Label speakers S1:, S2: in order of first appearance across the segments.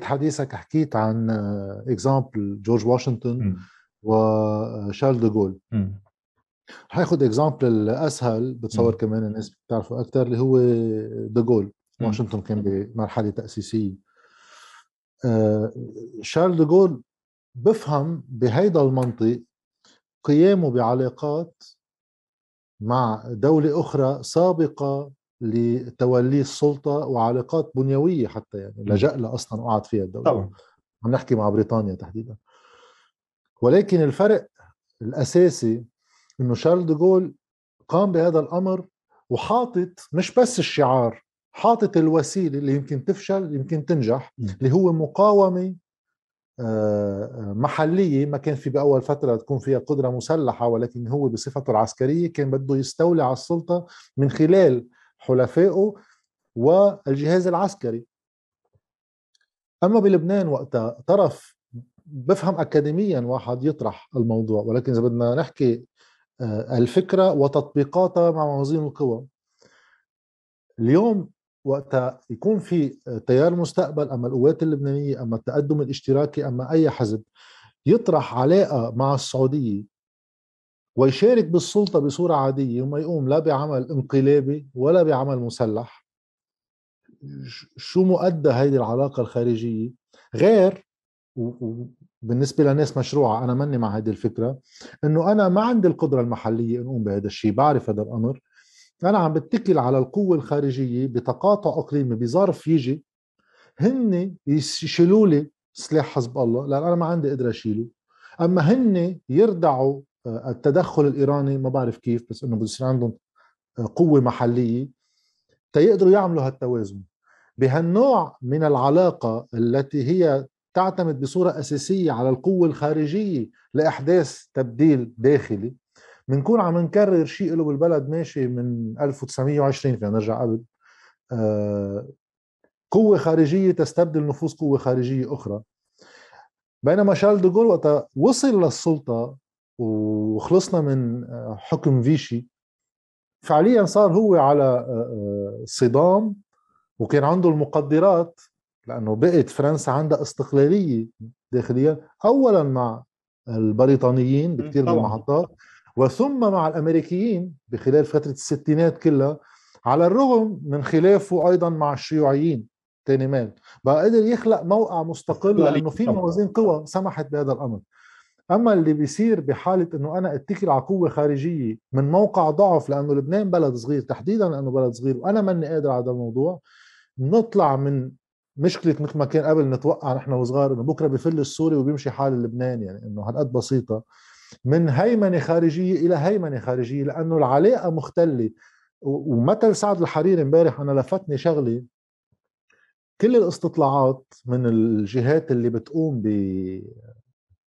S1: حديثك حكيت عن اكزامبل جورج واشنطن وشارل دوغول رح اخذ اكزامبل الاسهل بتصور كمان الناس بتعرفه اكثر اللي هو دوغول واشنطن كان بمرحله تاسيسيه شارل شارل دوغول بفهم بهيدا المنطق قيامه بعلاقات مع دولة أخرى سابقة لتولي السلطه وعلاقات بنيويه حتى يعني لجا لها اصلا قعد فيها الدوله طبعا عم نحكي مع بريطانيا تحديدا ولكن الفرق الاساسي انه شارل دوغول قام بهذا الامر وحاطط مش بس الشعار حاطط الوسيله اللي يمكن تفشل يمكن تنجح اللي هو مقاومه آه، محليه ما كان في باول فتره تكون فيها قدره مسلحه ولكن هو بصفته العسكريه كان بده يستولي على السلطه من خلال حلفائه والجهاز العسكري اما بلبنان وقتها طرف بفهم اكاديميا واحد يطرح الموضوع ولكن اذا بدنا نحكي آه، الفكره وتطبيقاتها مع موازين القوى اليوم وقتها يكون في تيار مستقبل اما القوات اللبنانيه اما التقدم الاشتراكي اما اي حزب يطرح علاقه مع السعوديه ويشارك بالسلطة بصورة عادية وما يقوم لا بعمل انقلابي ولا بعمل مسلح شو مؤدى هيدي العلاقة الخارجية غير وبالنسبة لناس مشروعة أنا مني مع هيدي الفكرة أنه أنا ما عندي القدرة المحلية أن أقوم بهذا الشيء بعرف هذا الأمر أنا عم بتكل على القوة الخارجية بتقاطع إقليمي بظرف يجي هن يشيلوا لي سلاح حزب الله لأن أنا ما عندي قدرة أشيله أما هن يردعوا آه، التدخل الايراني ما بعرف كيف بس انه بده يصير عندهم آه، قوه محليه تيقدروا يعملوا هالتوازن بهالنوع من العلاقه التي هي تعتمد بصوره اساسيه على القوه الخارجيه لاحداث تبديل داخلي بنكون عم نكرر شيء له بالبلد ماشي من 1920 فينا نرجع قبل آه، قوة خارجية تستبدل نفوذ قوة خارجية أخرى بينما شارل دوغول وقت وصل للسلطة وخلصنا من آه، حكم فيشي فعليا صار هو على آه، آه، صدام وكان عنده المقدرات لانه بقت فرنسا عندها استقلاليه داخليا اولا مع البريطانيين بكثير من المحطات وثم مع الامريكيين بخلال فتره الستينات كلها على الرغم من خلافه ايضا مع الشيوعيين تاني مال بقى قدر يخلق موقع مستقل لانه في موازين قوى سمحت بهذا الامر اما اللي بيصير بحاله انه انا اتكل على قوه خارجيه من موقع ضعف لانه لبنان بلد صغير تحديدا لانه بلد صغير وانا ماني قادر على هذا الموضوع نطلع من مشكله مثل ما كان قبل نتوقع نحن وصغار انه بكره بفل السوري وبيمشي حال لبنان يعني انه هالقد بسيطه من هيمنه خارجيه الى هيمنه خارجيه لانه العلاقه مختله ومثل سعد الحريري امبارح انا لفتني شغله كل الاستطلاعات من الجهات اللي بتقوم ب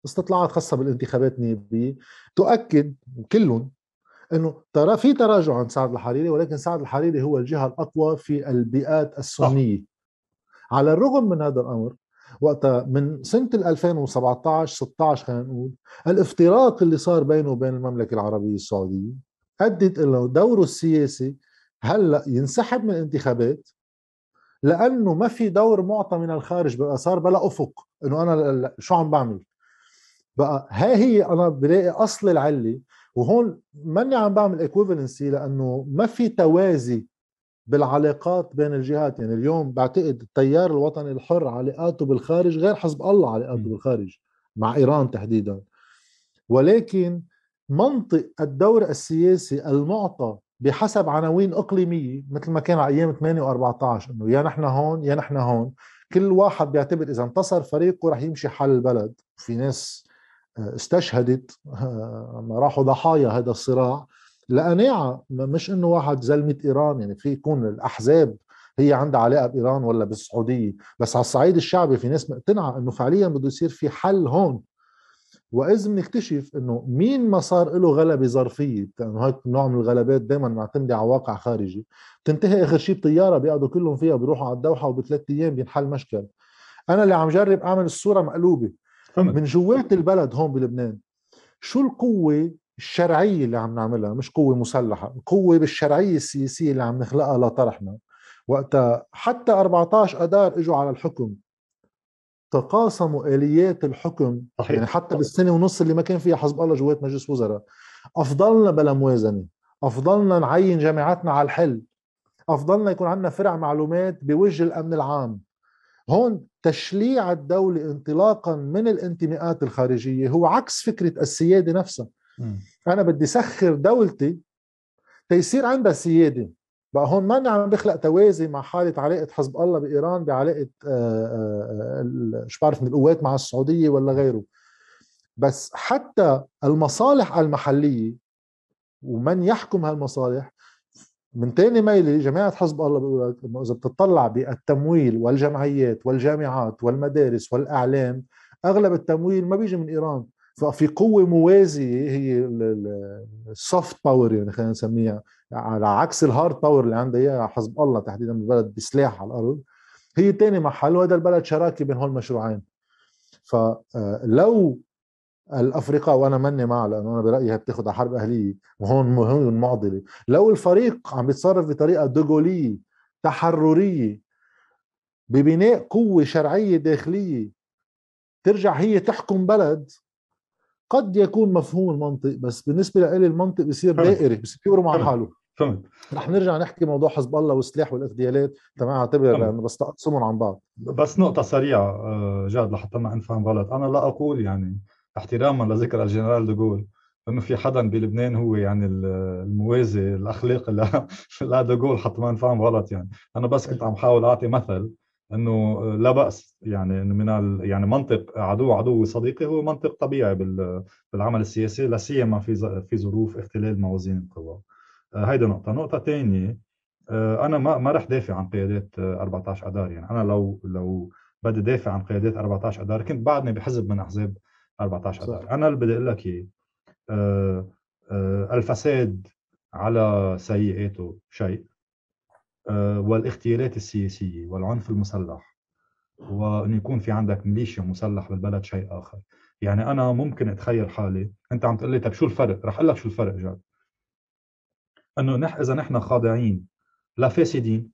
S1: استطلاعات خاصه بالانتخابات النيابيه تؤكد كلهم انه ترى في تراجع عند سعد الحريري ولكن سعد الحريري هو الجهه الاقوى في البيئات السنيه صح. على الرغم من هذا الامر وقتها من سنه 2017 16 خلينا نقول الافتراق اللي صار بينه وبين المملكه العربيه السعوديه ادت الى دوره السياسي هلا ينسحب من الانتخابات لانه ما في دور معطى من الخارج بقى صار بلا افق انه انا شو عم بعمل بقى ها هي انا بلاقي اصل العله وهون ماني عم بعمل ايكوفالنسي لانه ما في توازي بالعلاقات بين الجهات يعني اليوم بعتقد التيار الوطني الحر علاقاته بالخارج غير حزب الله علاقاته م. بالخارج مع ايران تحديدا ولكن منطق الدور السياسي المعطى بحسب عناوين اقليميه مثل ما كان على ايام 8 و14 انه يا نحن هون يا نحن هون كل واحد بيعتبر اذا انتصر فريقه رح يمشي حال البلد في ناس استشهدت آه، راحوا ضحايا هذا الصراع لقناعة مش انه واحد زلمة ايران يعني في يكون الاحزاب هي عندها علاقة بايران ولا بالسعودية بس على الصعيد الشعبي في ناس مقتنعة انه فعليا بده يصير في حل هون واذ بنكتشف انه مين ما صار له غلبه ظرفيه لانه هيك نوع من الغلبات دائما معتمده على واقع خارجي بتنتهي اخر شيء بطياره بيقعدوا كلهم فيها بيروحوا على الدوحه وبثلاث ايام بينحل مشكل انا اللي عم جرب اعمل الصوره مقلوبه فهمت. من جوات البلد هون بلبنان شو القوة الشرعية اللي عم نعملها مش قوة مسلحة قوة بالشرعية السياسية اللي عم نخلقها لطرحنا وقتها حتى 14 أدار إجوا على الحكم تقاسموا اليات الحكم صحيح. يعني حتى بالسنه ونص اللي ما كان فيها حزب الله جوات مجلس وزراء افضلنا بلا موازنه افضلنا نعين جامعاتنا على الحل افضلنا يكون عندنا فرع معلومات بوجه الامن العام هون تشليع الدولة انطلاقا من الانتماءات الخارجية هو عكس فكرة السيادة نفسها م. أنا بدي سخر دولتي تيصير عندها سيادة بقى هون ما عم بخلق توازي مع حالة علاقة حزب الله بإيران بعلاقة آه، آه، مش بعرف من القوات مع السعودية ولا غيره بس حتى المصالح المحلية ومن يحكم هالمصالح من تاني ميلي جماعة حزب الله بيقول لك إنه إذا بتطلع بالتمويل والجمعيات والجامعات والمدارس والإعلام أغلب التمويل ما بيجي من إيران ففي قوة موازية هي السوفت باور يعني خلينا نسميها على عكس الهارد باور اللي عندها اياها حزب الله تحديدا البلد بسلاح على الارض هي تاني محل وهذا البلد شراكه بين هول المشروعين فلو آه، الافريقا وانا ماني مع لانه انا برايي بتاخذ على حرب اهليه وهون هون المعضله لو الفريق عم يتصرف بطريقه دوغوليه تحرريه ببناء قوه شرعيه داخليه ترجع هي تحكم بلد قد يكون مفهوم المنطق بس بالنسبه لي المنطق بصير دائري بصير بيقروا مع حاله فهمت رح نرجع نحكي موضوع حزب الله والسلاح والاغتيالات تمام اعتبر لانه بس تقسمهم عن بعض
S2: بس نقطه سريعه آه، جاد لحتى ما نفهم غلط انا لا اقول يعني احتراما لذكرى الجنرال دوغول انه في حدا بلبنان هو يعني الموازي الاخلاقي لا دوغول حتى ما نفهم غلط يعني انا بس كنت عم حاول اعطي مثل انه لا باس يعني انه من يعني منطق عدو عدو صديقي هو منطق طبيعي بالعمل السياسي لا سيما في في ظروف اختلال موازين القوى آه، هيدا نقطه نقطه ثانيه آه، انا ما ما رح دافع عن قيادات 14 آه، اذار يعني انا لو لو بدي دافع عن قيادات 14 اذار كنت بعدني بحزب من احزاب 14000 انا اللي بدي اقول لك اياه آه، آه، الفساد على سيئاته شيء آه، والاغتيالات السياسية والعنف المسلح وأن يكون في عندك ميليشيا مسلح بالبلد شيء آخر يعني أنا ممكن أتخيل حالي أنت عم تقول لي طب شو الفرق رح أقول لك شو الفرق جد أنه نح إذا نحن خاضعين لفاسدين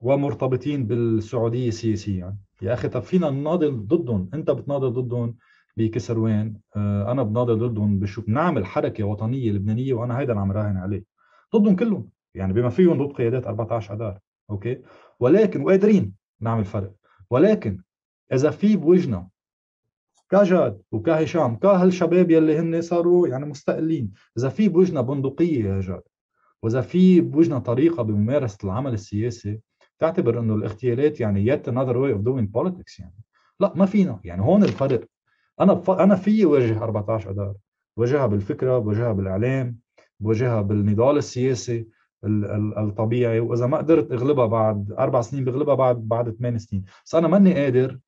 S2: ومرتبطين بالسعودية سياسيا يا أخي طب فينا نناضل ضدهم أنت بتناضل ضدهم بكسروان آه، انا بناضل ضدهم بشو بنعمل حركه وطنيه لبنانيه وانا هيدا اللي عم راهن عليه ضدهم كلهم يعني بما فيهم ضد قيادات 14 اذار اوكي ولكن وقادرين نعمل فرق ولكن اذا في بوجنا كجاد وكهشام كهالشباب يلي هن صاروا يعني مستقلين اذا في بوجنا بندقيه يا جاد واذا في بوجنا طريقه بممارسه العمل السياسي تعتبر انه الاغتيالات يعني yet another way of doing politics يعني لا ما فينا يعني هون الفرق انا بف... انا فيي واجه 14 اذار واجهها بالفكره واجهها بالاعلام واجهها بالنضال السياسي الطبيعي واذا ما قدرت اغلبها بعد اربع سنين بغلبها بعد بعد ثمان سنين بس انا ماني قادر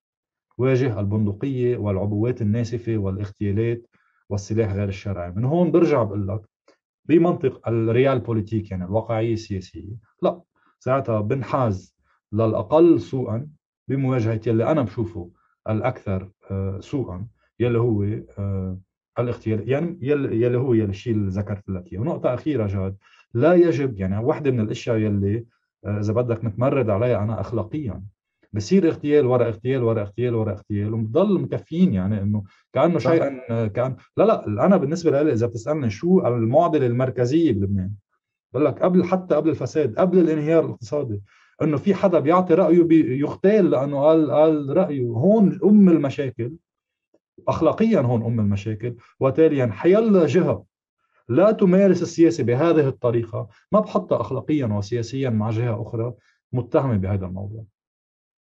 S2: واجه البندقيه والعبوات الناسفه والاغتيالات والسلاح غير الشرعي من هون برجع بقول لك بمنطق الريال بوليتيك يعني الواقعيه السياسيه لا ساعتها بنحاز للاقل سوءا بمواجهه يلي انا بشوفه الاكثر آه، سوءا يلا هو آه، يعني هو الاغتيال يعني يلا هو يلا الشيء اللي ذكرت لك اياه ونقطه اخيره جاد لا يجب يعني وحده من الاشياء يلي آه، اذا بدك متمرد عليها انا اخلاقيا بصير اغتيال ورا اغتيال ورا اغتيال ورا اغتيال وبضل مكفيين يعني انه كانه شيء كان لا لا انا بالنسبه لي اذا بتسالني شو المعضله المركزيه بلبنان بقول لك قبل حتى قبل الفساد قبل الانهيار الاقتصادي انه في حدا بيعطي رايه بيغتال لانه قال قال رايه هون ام المشاكل أخلاقيا هون أم المشاكل وتاليا حيلا جهة لا تمارس السياسة بهذه الطريقة ما بحطها أخلاقيا وسياسيا مع جهة أخرى متهمة بهذا الموضوع